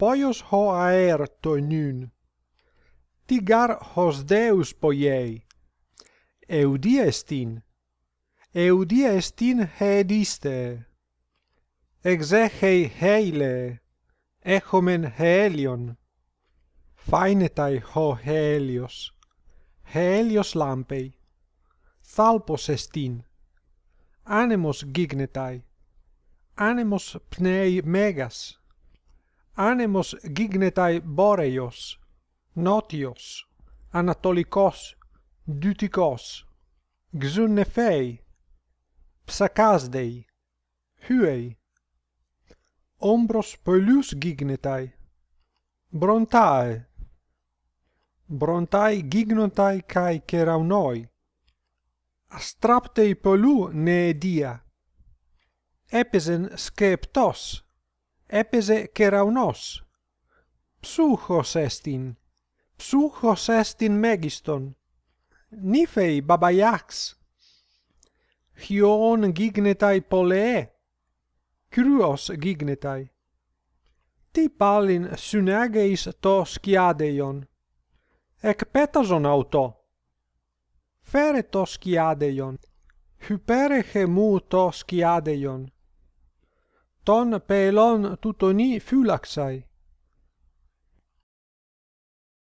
Poios ho aere toniun. Ti gar hos deus poiei. Eudie estin. Eudie estin hediste. Exehei heile. Echomen helion. Fainetai ho helios. Helios lampei. Thalpos estin. Anemos gignetai. Anemos pnei megas anemos gignetai boreios notios anatolicos duticos xunnefei psakasdei huei ombros polus gignetai brontae brontae gignontai kai kerau astraptei polu ne dia epizen skeptos έπαιζε κεραυνός. Ψούχος έστιν, ψούχος έστιν μέγιστον, νύφεϊ μπαμπαγιάξ. Χιόν γίγνεται πολλέ, κρύος γίγνεται. Τι πάλιν συνέγεις το σκιάδεϊον, εκπέταζον αυτό. Φέρε το σκιάδεϊον, Χυπέρεχε μου το σκιάδειον. Ton pelon tutonii fulaxai